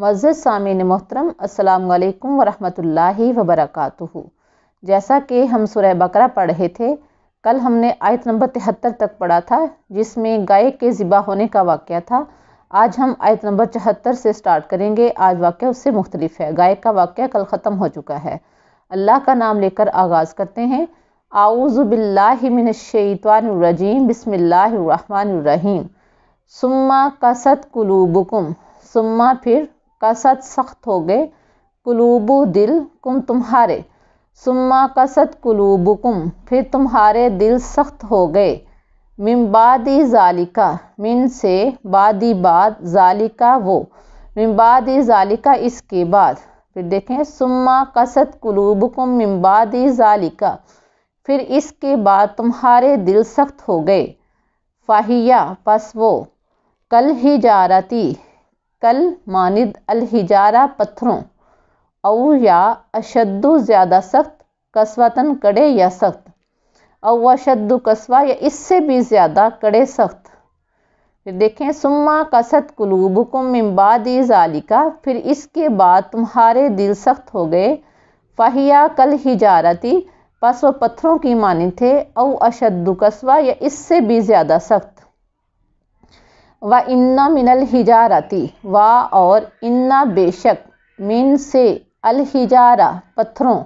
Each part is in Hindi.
मज़द सामिन मोहतरम असलकम वरहमतुल्लाहि वबरक जैसा कि हम सुरह बकरा पढ़ रहे थे कल हमने आयत नंबर तिहत्तर तक पढ़ा था जिसमें गाय के ज़िबा होने का वाक़ था आज हम आयत नंबर चहत्तर से स्टार्ट करेंगे आज वाक़ उससे मुख्तलिफ है गाय का वाक़ कल ख़त्म हो चुका है अल्लाह का नाम लेकर आगाज़ करते हैं आऊज़बिल्लाशैतवानरजीम बसमिल्लर सुम्मा कसत कुलूबुकुम सुम्मा फिर कसत सख्त हो गए कुलूबु दिल कुम तुम्हारे सुम्मा कुलूब कुम फिर तुम्हारे दिल सख्त हो गए मिम्बादी ज़ालिका मिन से बादी बाद ज़ालिका वो मिम्बादी ज़ालिका इसके बाद फिर देखें सुम्मा कसद कुलूबकुम मिम्बादी ज़ालिका फिर इसके बाद तुम्हारे दिल सख्त हो गए फाहिया पस वो कल ही जा थी कल मानद अलहिजारा पत्थरों अव या अशद्दु ज़्यादा सख्त कसवतन कड़े या सख्त अव अशद्दु कसवा या इससे भी ज़्यादा कड़े सख्त फिर देखें सुम्मा कसत कुलूबकुम इम्बाद ज़ालिका फिर इसके बाद तुम्हारे दिल सख्त हो गए फ़ाहिया कल हिजारती पस व पत्थरों की माने थे अव अशद्दु कसवा या इससे भी ज़्यादा सख्त व इन्ना मिनल हिजारती वा और इन्ना बेशक मिन से अल हिजारा पत्थरों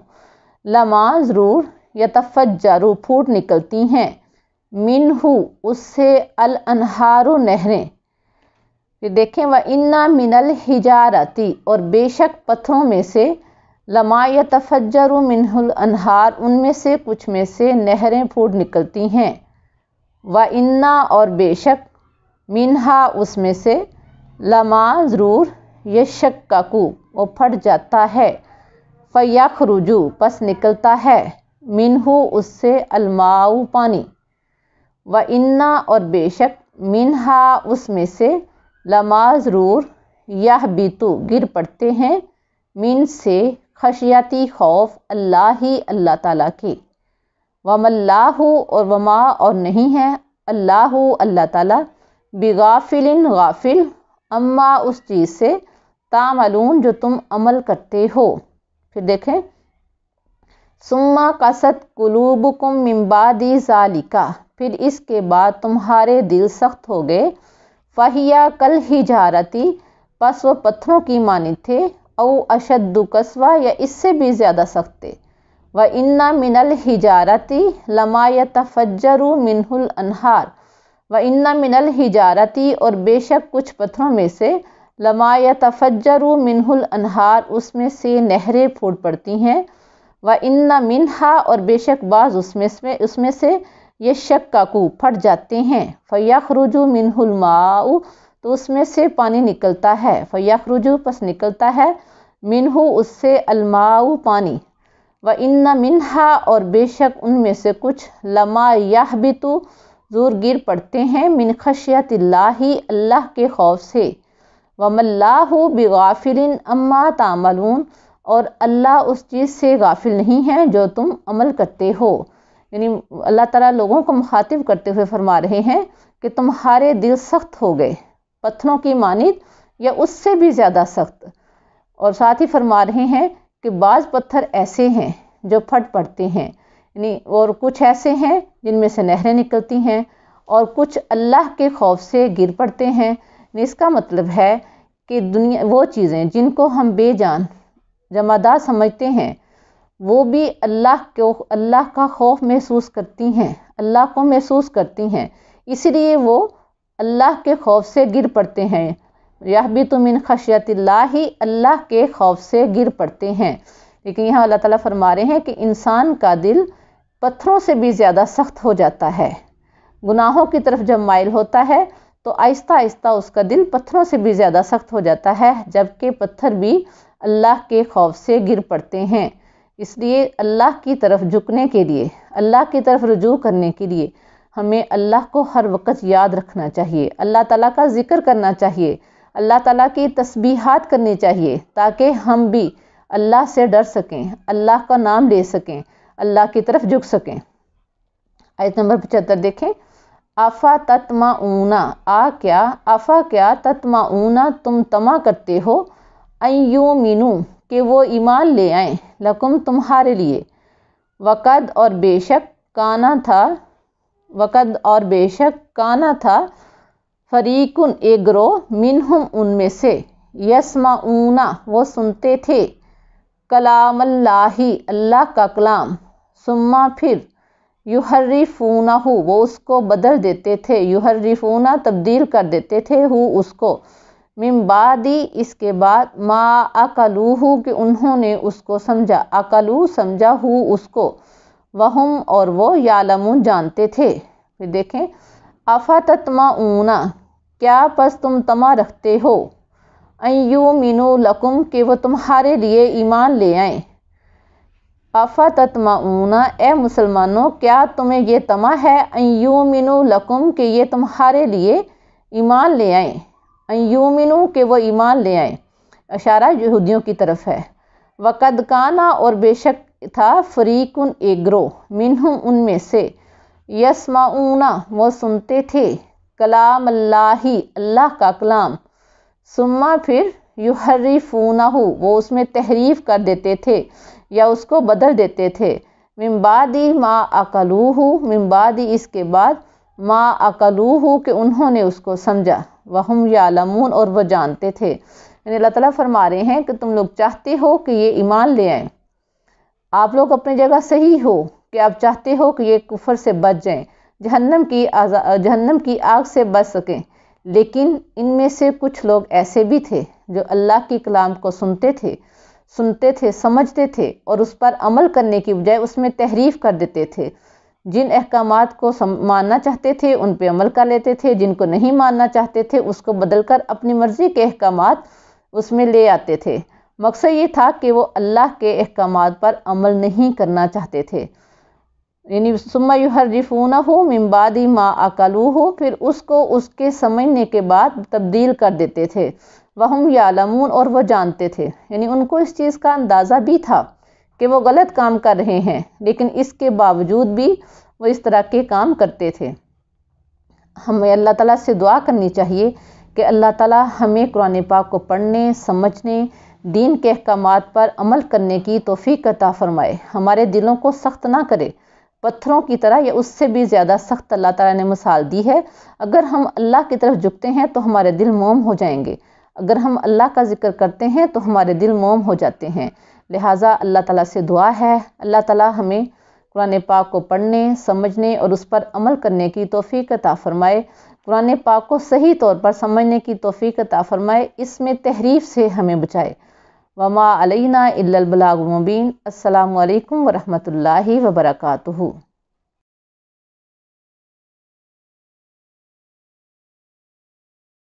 लमा ज़रूर यतफ़रू फूट निकलती हैं मिन हु उससे अल अनहारु नहरें ये देखें व इन्ना मिनल हिजारती और बेशक पत्थरों में से लमा यतफ़र मिनहुल अनहार उनमें से कुछ में से नहरें फूट निकलती हैं व इन्ना और बेशक मिनहा उसमें से लमा ज़रूर यशक्काकू वो फट जाता है फ़याख रुजू पस निकलता है मिनहू उससे अलमाऊ पानी व इन्ना और बेशक मिनहा उसमें से लमा ज़रूर यह बीतू गिर पड़ते हैं मिन से खशियाती खौफ अल्लाह ही अल्लाह ताला के वमल्लाहू और वमा और नहीं है अल्लाह अल्लाह ताला बिगाफिल गाफिल अम्मा उस चीज़ से तामलून जो तुम अमल करते हो फिर देखें सुम्मा कसत कुम मिम्बादी जालिका फिर इसके बाद तुम्हारे दिल सख्त हो गए फहिया कल ही जारती पस व पत्थरों की माने थे औ अशद कस्वा या इससे भी ज़्यादा सख्त थे व इन्ना मिनल हिजारती लमा तफजरु मिनहुल अनहार व इन्ना मिनल हिजारती और बेशक कुछ पत्थरों में से लमा या तफजर मिनहुल अनहार उसमें से नहरें फूट पड़ती हैं व इन्ना मिनहा और बेशक बाज़ उसमें से उसमें से ये शक काकू फट जाते हैं फ़याखरुजू मिनहुल माऊ तो उसमें से पानी निकलता है फ़याखरुजू पस निकलता है मिनहू उससे अलमाऊ पानी व इन्ना मिनहा और बेशक उनमें से कुछ लमा तो ज़ोर गिर पड़ते हैं मिन खशियतिल्ला ही अल्लाह के खौफ से वमल्लाहु बेगाफ़िल अम्मा तामलून और अल्लाह उस चीज़ से गाफिल नहीं है जो तुम अमल करते हो यानी अल्लाह ताला लोगों को मुखातिब करते हुए फरमा रहे हैं कि तुम्हारे दिल सख्त हो गए पत्थरों की मानित या उससे भी ज़्यादा सख्त और साथ ही फरमा रहे हैं कि बाज़ पत्थर ऐसे हैं जो फट पड़ते हैं यानी और कुछ ऐसे हैं जिनमें से नहरें निकलती हैं और कुछ अल्लाह के खौफ से गिर पड़ते हैं इसका मतलब है कि दुनिया वो चीज़ें जिनको हम बेजान जमादार समझते हैं वो भी अल्लाह को अल्लाह का खौफ महसूस करती हैं अल्लाह को महसूस करती हैं इसलिए वो अल्लाह के खौफ से गिर पड़ते हैं यह भी तुम इन खशियत ही अल्लाह के खौफ से गिर पड़ते हैं लेकिन यहाँ अल्लाह ताला फरमा रहे हैं कि इंसान का दिल पत्थरों से भी ज़्यादा सख्त हो जाता है गुनाहों की तरफ जब माइल होता है तो आहिस्ता आहिस्ता उसका दिल पत्थरों से भी ज़्यादा सख्त हो जाता है जबकि पत्थर भी अल्लाह के खौफ से गिर पड़ते हैं इसलिए अल्लाह की तरफ झुकने के लिए अल्लाह की तरफ रजू करने के लिए हमें अल्लाह को हर वक्त याद रखना चाहिए अल्लाह ताला का ज़िक्र करना चाहिए अल्लाह ताला की तस्बीहात करनी चाहिए ताकि हम भी अल्लाह से डर सकें अल्लाह का नाम ले सकें अल्लाह की तरफ झुक सकें आयत नंबर पचहत्तर देखें आफ़ा तत्मा ऊना आ क्या आफ़ा क्या तत्मा ऊना तुम तमा करते हो अयो मीनू कि वो ईमान ले आए लकुम तुम्हारे लिए वक़द और बेशक काना था वक़द और बेशक काना था फरीकुन ए ग्रोह मिनहुम उनमें से यसमा ऊना वो सुनते थे कलाम अल्लाह का कलाम सुम्मा फिर युहर्रिफूना हु वो उसको बदल देते थे युहर्रिफूना तब्दील कर देते थे हु उसको मिमबादी इसके बाद मा अकलूहू कि उन्होंने उसको समझा अकलू समझा हु उसको वहम और वो यालमू जानते थे फिर देखें आफा तत्मा ऊना क्या पस तुम तमा रखते हो अयू मीनू लकुम के वो तुम्हारे लिए ईमान ले आएँ अफ़ा तत्मा ए मुसलमानों क्या तुम्हें ये तमा है मिनु लकुम के ये तुम्हारे लिए ईमान ले आएँ मिनु के वो ईमान ले आएँ अशारा यहूदियों की तरफ है वक़द काना और बेशक था फरीकुन एग्रो मिनु उनमें से यसमाऊना वो सुनते थे कलाम अल्लाह का कलाम सुम्मा फिर हो वो उसमें तहरीफ कर देते थे या उसको बदल देते थे मिम्बादी माँ अकलूह मिम्बादी इसके बाद माँ अकलूह कि उन्होंने उसको समझा वहम यालमून और वह जानते थे यानी अल्लाह ताला फरमा रहे हैं कि तुम लोग चाहते हो कि ये ईमान ले आए आप लोग अपनी जगह सही हो कि आप चाहते हो कि ये कुफर से बच जाएं जहन्नम की जहन्नम की आग से बच सकें लेकिन इनमें से कुछ लोग ऐसे भी थे जो अल्लाह के कलाम को सुनते थे सुनते थे समझते थे और उस पर अमल करने की बजाय उसमें तहरीफ कर देते थे जिन अहकाम को मानना चाहते थे उन पर अमल कर लेते थे जिनको नहीं मानना चाहते थे उसको बदल कर अपनी मर्ज़ी के अहकाम उसमें ले आते थे मकसद ये था कि वो अल्लाह के अहकाम पर अमल नहीं करना चाहते थे यानी सुमा हरजिफूना हो मिम्बादी माँ अकलू हो फिर उसको उसके समझने के बाद तब्दील कर देते थे वहम यालमून और वह जानते थे यानी उनको इस चीज़ का अंदाज़ा भी था कि वो गलत काम कर रहे हैं लेकिन इसके बावजूद भी वो इस तरह के काम करते थे हमें अल्लाह ताला से दुआ करनी चाहिए कि अल्लाह ताला हमें कुरान पाक को पढ़ने समझने दीन के अहकाम पर अमल करने की तोफ़ी कता फ़रमाए हमारे दिलों को सख्त ना करे पत्थरों की तरह या उससे भी ज़्यादा सख्त अल्लाह ताला ने मिसाल दी है अगर हम अल्लाह की तरफ झुकते हैं तो हमारे दिल मोम हो जाएंगे अगर हम अल्लाह का ज़िक्र करते हैं तो हमारे दिल मोम हो जाते हैं लिहाजा अल्लाह ताला से दुआ है अल्लाह ताला हमें कुरान पाक को पढ़ने समझने और उस पर अमल करने की तोफ़ी अता फ़रमाए कुरान पाक को सही तौर पर समझने की तोफ़ी अता फ़रमाए इसमें तहरीफ से हमें बचाए वमा अलैना इल्लल बलाग मुबीन अस्सलाम वालेकुम वरहमतुल्लाहि